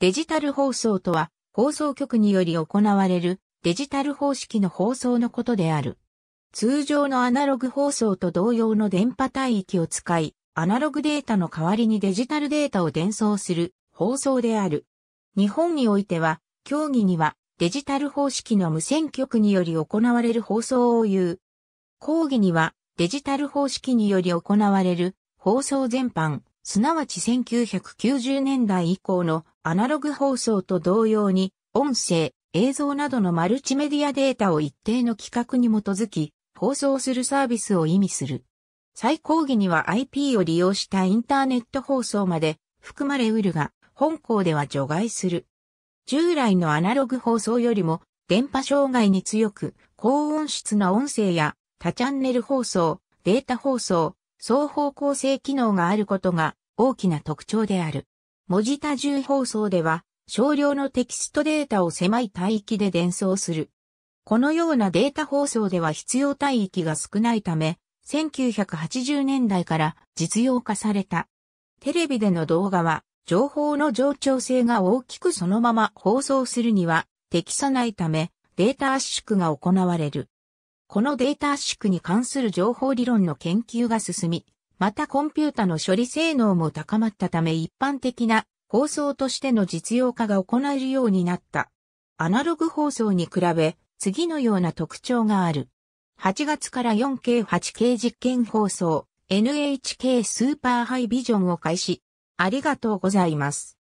デジタル放送とは、放送局により行われるデジタル方式の放送のことである。通常のアナログ放送と同様の電波帯域を使い、アナログデータの代わりにデジタルデータを伝送する放送である。日本においては、競技にはデジタル方式の無線局により行われる放送を言う。講義にはデジタル方式により行われる放送全般、すなわち1990年代以降のアナログ放送と同様に、音声、映像などのマルチメディアデータを一定の規格に基づき、放送するサービスを意味する。最高義には IP を利用したインターネット放送まで含まれうるが、本校では除外する。従来のアナログ放送よりも、電波障害に強く、高音質な音声や、多チャンネル放送、データ放送、双方向性機能があることが大きな特徴である。文字多重放送では、少量のテキストデータを狭い帯域で伝送する。このようなデータ放送では必要帯域が少ないため、1980年代から実用化された。テレビでの動画は、情報の冗長性が大きくそのまま放送するには適さないため、データ圧縮が行われる。このデータ圧縮に関する情報理論の研究が進み、またコンピュータの処理性能も高まったため一般的な放送としての実用化が行えるようになった。アナログ放送に比べ、次のような特徴がある。8月から 4K8K 実験放送、NHK スーパーハイビジョンを開始。ありがとうございます。